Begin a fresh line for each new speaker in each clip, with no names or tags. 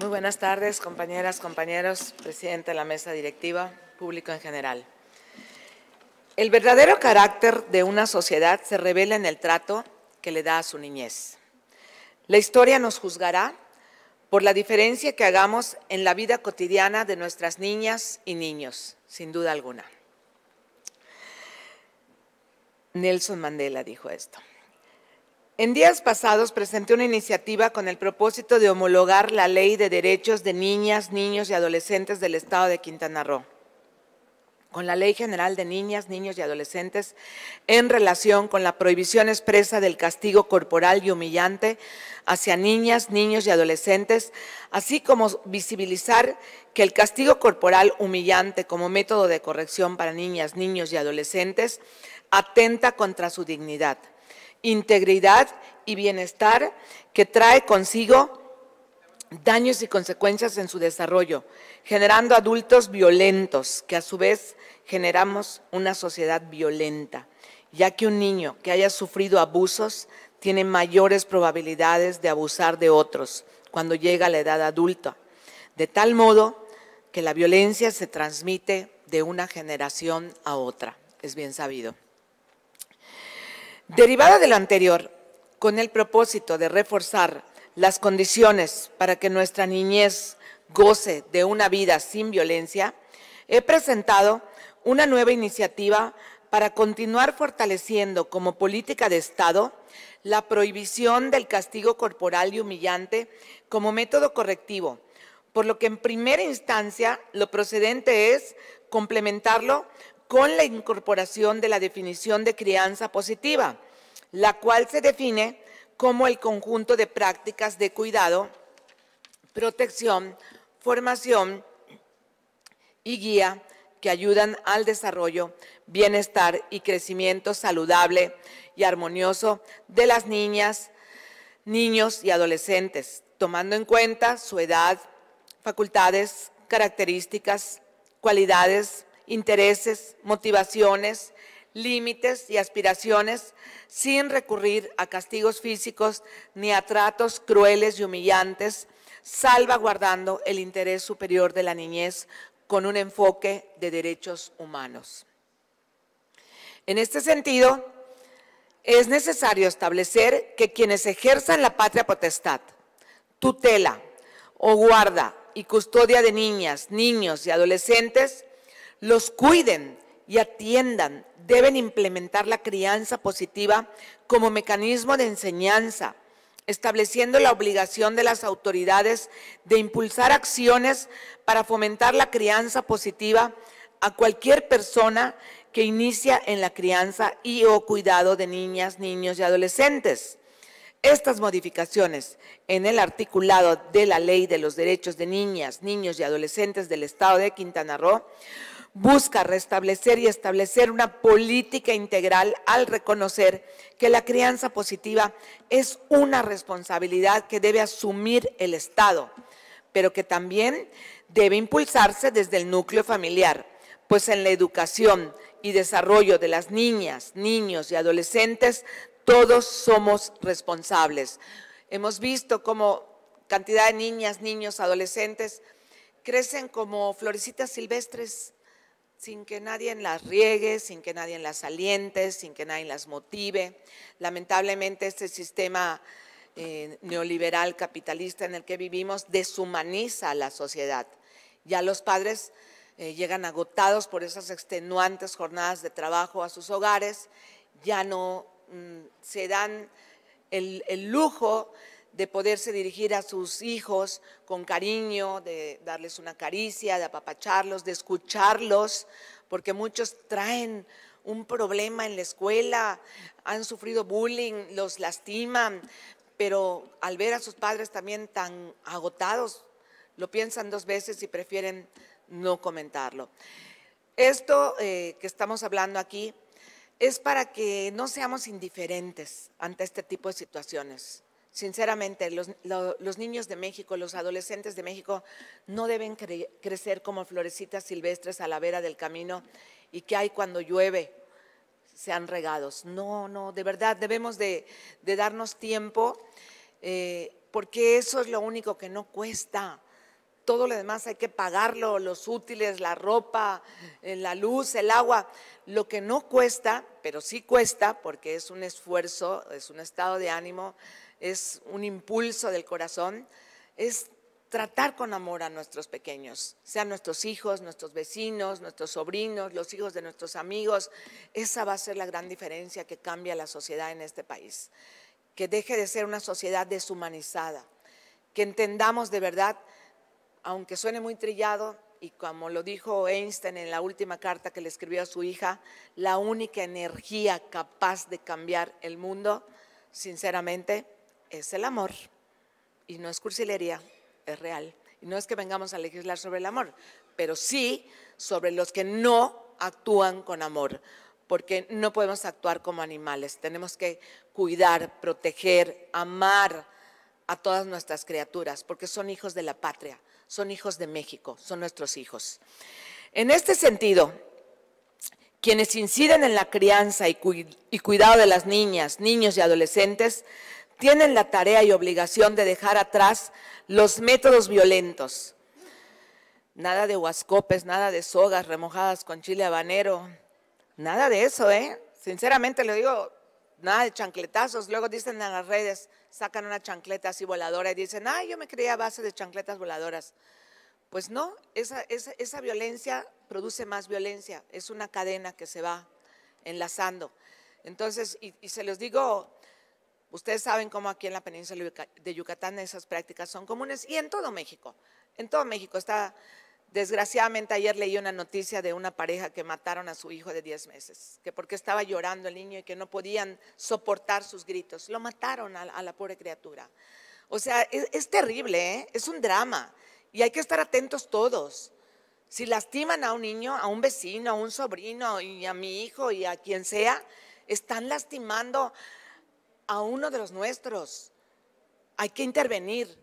Muy buenas tardes, compañeras, compañeros, presidente de la mesa directiva, público en general. El verdadero carácter de una sociedad se revela en el trato que le da a su niñez. La historia nos juzgará por la diferencia que hagamos en la vida cotidiana de nuestras niñas y niños, sin duda alguna. Nelson Mandela dijo esto. En días pasados presenté una iniciativa con el propósito de homologar la Ley de Derechos de Niñas, Niños y Adolescentes del Estado de Quintana Roo con la Ley General de Niñas, Niños y Adolescentes en relación con la prohibición expresa del castigo corporal y humillante hacia niñas, niños y adolescentes, así como visibilizar que el castigo corporal humillante como método de corrección para niñas, niños y adolescentes atenta contra su dignidad integridad y bienestar que trae consigo daños y consecuencias en su desarrollo, generando adultos violentos, que a su vez generamos una sociedad violenta, ya que un niño que haya sufrido abusos tiene mayores probabilidades de abusar de otros cuando llega a la edad adulta, de tal modo que la violencia se transmite de una generación a otra, es bien sabido. Derivada de lo anterior, con el propósito de reforzar las condiciones para que nuestra niñez goce de una vida sin violencia, he presentado una nueva iniciativa para continuar fortaleciendo como política de Estado la prohibición del castigo corporal y humillante como método correctivo, por lo que en primera instancia lo procedente es complementarlo con la incorporación de la definición de crianza positiva, la cual se define como el conjunto de prácticas de cuidado, protección, formación y guía que ayudan al desarrollo, bienestar y crecimiento saludable y armonioso de las niñas, niños y adolescentes, tomando en cuenta su edad, facultades, características, cualidades, intereses, motivaciones, límites y aspiraciones sin recurrir a castigos físicos ni a tratos crueles y humillantes, salvaguardando el interés superior de la niñez con un enfoque de derechos humanos. En este sentido, es necesario establecer que quienes ejerzan la patria potestad, tutela o guarda y custodia de niñas, niños y adolescentes los cuiden y atiendan. Deben implementar la crianza positiva como mecanismo de enseñanza, estableciendo la obligación de las autoridades de impulsar acciones para fomentar la crianza positiva a cualquier persona que inicia en la crianza y o cuidado de niñas, niños y adolescentes. Estas modificaciones en el articulado de la Ley de los Derechos de Niñas, Niños y Adolescentes del Estado de Quintana Roo busca restablecer y establecer una política integral al reconocer que la crianza positiva es una responsabilidad que debe asumir el Estado, pero que también debe impulsarse desde el núcleo familiar, pues en la educación y desarrollo de las niñas, niños y adolescentes todos somos responsables. Hemos visto cómo cantidad de niñas, niños, adolescentes crecen como florecitas silvestres sin que nadie las riegue, sin que nadie las aliente, sin que nadie las motive. Lamentablemente este sistema eh, neoliberal capitalista en el que vivimos deshumaniza a la sociedad. Ya los padres eh, llegan agotados por esas extenuantes jornadas de trabajo a sus hogares, ya no mm, se dan el lujo de poderse dirigir a sus hijos con cariño, de darles una caricia, de apapacharlos, de escucharlos, porque muchos traen un problema en la escuela, han sufrido bullying, los lastiman, pero al ver a sus padres también tan agotados, lo piensan dos veces y prefieren no comentarlo. Esto eh, que estamos hablando aquí es para que no seamos indiferentes ante este tipo de situaciones. Sinceramente, los, niños de México, los adolescentes de México no deben crecer como florecitas silvestres a la vera del camino y que hay cuando llueve, sean regados. No, no, de verdad debemos de, darnos tiempo eh, porque eso es lo único que no cuesta. Todo lo demás hay que pagarlo, los útiles, la ropa, eh, la luz, el agua. Lo que no cuesta, pero sí cuesta porque es un esfuerzo, es un estado de ánimo, es un impulso del corazón, es tratar con amor a nuestros pequeños, sean nuestros hijos, nuestros vecinos, nuestros sobrinos, los hijos de nuestros amigos. Esa va a ser la gran diferencia que cambia la sociedad en este país. Que deje de ser una sociedad deshumanizada, que entendamos de verdad, aunque suene muy trillado, y como lo dijo Einstein en la última carta que le escribió a su hija, la única energía capaz de cambiar el mundo, sinceramente, es el amor. Y no es cursilería, es real. Y no es que vengamos a legislar sobre el amor, pero sí sobre los que no actúan con amor, porque no podemos actuar como animales. Tenemos que cuidar, proteger, amar a todas nuestras criaturas, porque son hijos de la patria, son hijos de México, son nuestros hijos. En este sentido, quienes inciden en la crianza y, cuidado de las niñas, niños y adolescentes tienen la tarea y obligación de dejar atrás los métodos violentos. Nada de huascopes, nada de sogas remojadas con chile habanero, nada de eso, ¿eh? Sinceramente le digo, nada de chancletazos. Luego dicen en las redes, sacan una chancleta así voladora y dicen, ay, yo me creía a base de chancletas voladoras. Pues no, esa, esa, violencia produce más violencia, es una cadena que se va enlazando. Entonces, y, y se los digo Ustedes saben cómo aquí en la península de Yucatán esas prácticas son comunes y en todo México. En todo México está, desgraciadamente ayer leí una noticia de una pareja que mataron a su hijo de 10 meses, que porque estaba llorando el niño y que no podían soportar sus gritos, lo mataron a, la pobre criatura. O sea, e, es, terrible, ¿eh? es un drama y hay que estar atentos todos. Si lastiman a un niño, a un vecino, a un sobrino y a mi hijo y a quien sea, están lastimando a uno de los nuestros. Hay que intervenir,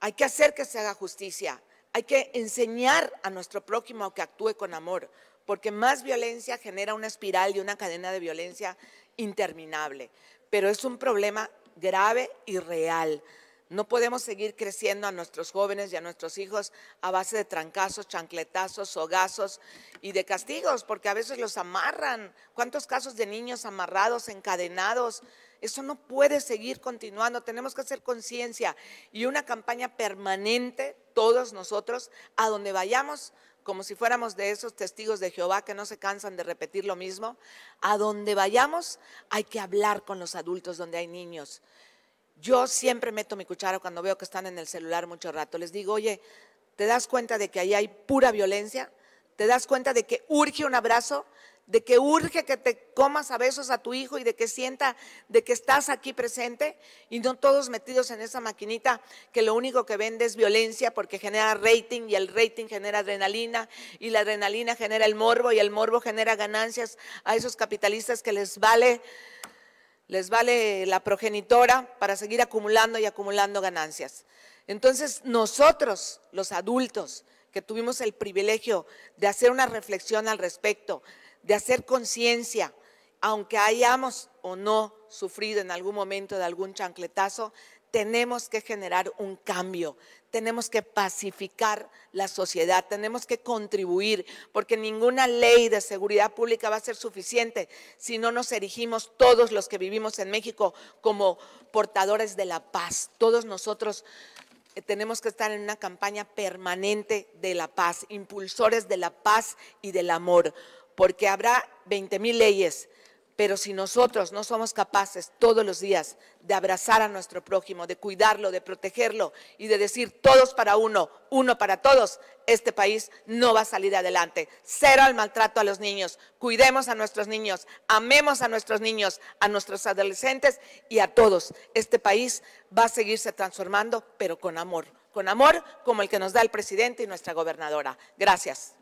hay que hacer que se haga justicia, hay que enseñar a nuestro prójimo que actúe con amor, porque más violencia genera una espiral y una cadena de violencia interminable. Pero es un problema grave y real. No podemos seguir creciendo a nuestros jóvenes y a nuestros hijos a base de trancazos, chancletazos, hogazos y de castigos, porque a veces los amarran. ¿Cuántos casos de niños amarrados, encadenados? Eso no puede seguir continuando. Tenemos que hacer conciencia y una campaña permanente, todos nosotros, a donde vayamos, como si fuéramos de esos testigos de Jehová que no se cansan de repetir lo mismo, a donde vayamos hay que hablar con los adultos donde hay niños. Yo siempre meto mi cuchara cuando veo que están en el celular mucho rato. Les digo, oye, ¿te das cuenta de que ahí hay pura violencia? ¿Te das cuenta de que urge un abrazo? de que urge que te comas a besos a tu hijo y de que sienta de que estás aquí presente y no todos metidos en esa maquinita que lo único que vende es violencia porque genera rating y el rating genera adrenalina y la adrenalina genera el morbo y el morbo genera ganancias a esos capitalistas que les vale les vale la progenitora para seguir acumulando y acumulando ganancias. Entonces, nosotros los adultos que tuvimos el privilegio de hacer una reflexión al respecto, de hacer conciencia, aunque hayamos o no sufrido en algún momento de algún chancletazo, tenemos que generar un cambio, tenemos que pacificar la sociedad, tenemos que contribuir, porque ninguna ley de seguridad pública va a ser suficiente si no nos erigimos todos los que vivimos en México como portadores de la paz. Todos nosotros eh, tenemos que estar en una campaña permanente de la paz, impulsores de la paz y del amor porque habrá 20.000 mil leyes, pero si nosotros no somos capaces todos los días de abrazar a nuestro prójimo, de cuidarlo, de protegerlo y de decir todos para uno, uno para todos, este país no va a salir adelante. Cero al maltrato a los niños, cuidemos a nuestros niños, amemos a nuestros niños, a nuestros adolescentes y a todos. Este país va a seguirse transformando, pero con amor, con amor como el que nos da el presidente y nuestra gobernadora. Gracias.